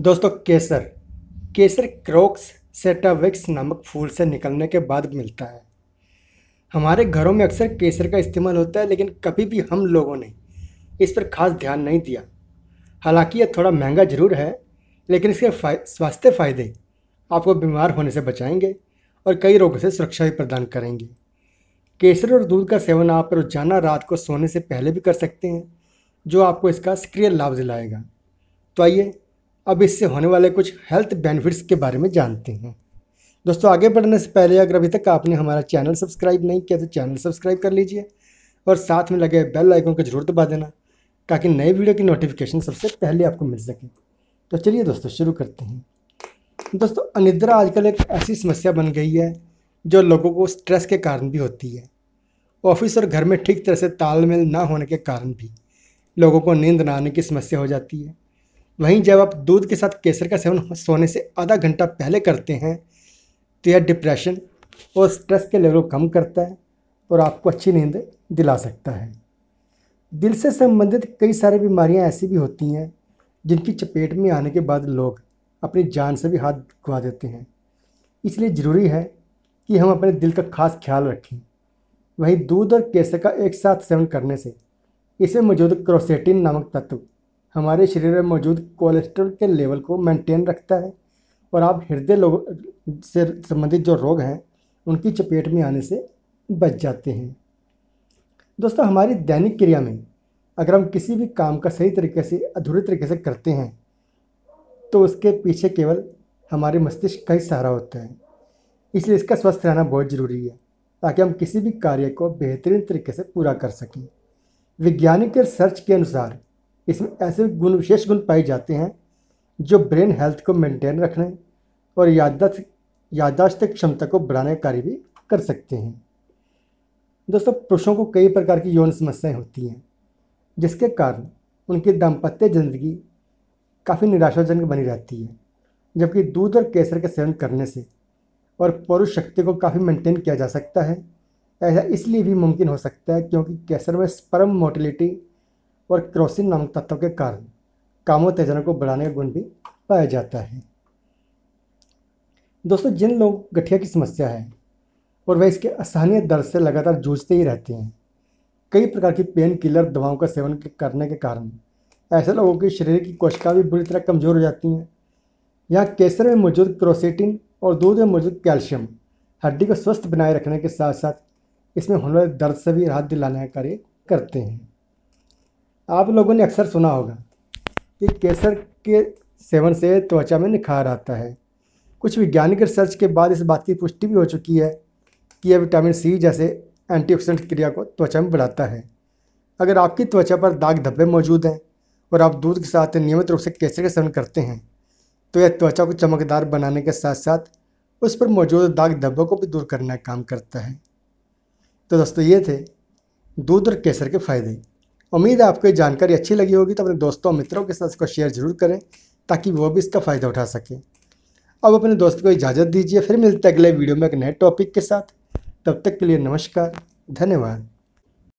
दोस्तों केसर केसर क्रोक्स सेटाविक्स नामक फूल से निकलने के बाद मिलता है हमारे घरों में अक्सर केसर का इस्तेमाल होता है लेकिन कभी भी हम लोगों ने इस पर खास ध्यान नहीं दिया हालांकि यह थोड़ा महंगा ज़रूर है लेकिन इसके फाय स्वास्थ्य फ़ायदे आपको बीमार होने से बचाएंगे और कई रोगों से सुरक्षा भी प्रदान करेंगे केसर और दूध का सेवन आप रोजाना रात को सोने से पहले भी कर सकते हैं जो आपको इसका सक्रिय लाभ दिलाएगा तो आइए अब इससे होने वाले कुछ हेल्थ बेनिफिट्स के बारे में जानते हैं दोस्तों आगे बढ़ने से पहले अगर अभी तक आपने हमारा चैनल सब्सक्राइब नहीं किया तो चैनल सब्सक्राइब कर लीजिए और साथ में लगे बेल आइकन को जरूर दबा देना ताकि नए वीडियो की नोटिफिकेशन सबसे पहले आपको मिल सके तो चलिए दोस्तों शुरू करते हैं दोस्तों अनिद्रा आजकल एक ऐसी समस्या बन गई है जो लोगों को स्ट्रेस के कारण भी होती है ऑफिस और घर में ठीक तरह से तालमेल ना होने के कारण भी लोगों को नींद ना आने की समस्या हो जाती है वहीं जब आप दूध के साथ केसर का सेवन सोने से आधा घंटा पहले करते हैं तो यह डिप्रेशन और स्ट्रेस के लेवल को कम करता है और आपको अच्छी नींद दिला सकता है दिल से संबंधित कई सारी बीमारियां ऐसी भी होती हैं जिनकी चपेट में आने के बाद लोग अपनी जान से भी हाथ गुआ देते हैं इसलिए ज़रूरी है कि हम अपने दिल का खास ख्याल रखें वहीं दूध और केसर का एक साथ सेवन करने से इसमें मौजूद क्रोसेटिन नामक तत्व हमारे शरीर में मौजूद कोलेस्ट्रॉल के लेवल को मेंटेन रखता है और आप हृदय लोग से संबंधित जो रोग हैं उनकी चपेट में आने से बच जाते हैं दोस्तों हमारी दैनिक क्रिया में अगर हम किसी भी काम का सही तरीके से अधूरे तरीके से करते हैं तो उसके पीछे केवल हमारे मस्तिष्क का ही सहारा होता है इसलिए इसका स्वस्थ रहना बहुत ज़रूरी है ताकि हम किसी भी कार्य को बेहतरीन तरीके से पूरा कर सकें वैज्ञानिक रिसर्च के अनुसार इसमें ऐसे गुण विशेष गुण पाए जाते हैं जो ब्रेन हेल्थ को मेंटेन रखने और याददाश्त याददाश्त क्षमता को बढ़ाने का कार्य भी कर सकते हैं दोस्तों पुरुषों को कई प्रकार की यौन समस्याएं होती हैं जिसके कारण उनकी दाम्पत्य जिंदगी काफ़ी निराशाजनक बनी रहती है जबकि दूध और केसर के सेवन करने से और पौरुष शक्ति को काफ़ी मेंटेन किया जा सकता है ऐसा इसलिए भी मुमकिन हो सकता है क्योंकि केसर में स्पर्म मोटिलिटी और क्रोसिन नामक तत्व के कारण कामोत्तेजना को बढ़ाने का गुण भी पाया जाता है दोस्तों जिन लोग गठिया की समस्या है और वह इसके असहनीय दर्द से लगातार जूझते ही रहते हैं कई प्रकार की पेन किलर दवाओं का सेवन करने के कारण ऐसे लोगों के शरीर की कोशिका भी बुरी तरह कमज़ोर हो जाती हैं यहाँ केसर में मौजूद क्रोसेटिन और दूध में मौजूद कैल्शियम हड्डी को स्वस्थ बनाए रखने के साथ साथ इसमें होने वाले दर्द से भी राहत दिलाने का कार्य करते हैं आप लोगों ने अक्सर सुना होगा कि केसर के सेवन से त्वचा में निखार आता है कुछ वैज्ञानिक रिसर्च के बाद इस बात की पुष्टि भी हो चुकी है कि यह विटामिन सी जैसे एंटीऑक्सीडेंट क्रिया को त्वचा में बढ़ाता है अगर आपकी त्वचा पर दाग धब्बे मौजूद हैं और आप दूध के साथ नियमित रूप से केसर का सेवन करते हैं तो यह त्वचा को चमकदार बनाने के साथ साथ उस पर मौजूद दाग धब्बों को भी दूर करने का काम करता है तो दोस्तों ये थे दूध और केसर के फ़ायदे उम्मीद है आपको ये जानकारी अच्छी लगी होगी तो अपने दोस्तों मित्रों के साथ इसको शेयर जरूर करें ताकि वो भी इसका फ़ायदा उठा सकें अब अपने दोस्त को इजाज़त दीजिए फिर मिलते अगले वीडियो में एक नए टॉपिक के साथ तब तक के लिए नमस्कार धन्यवाद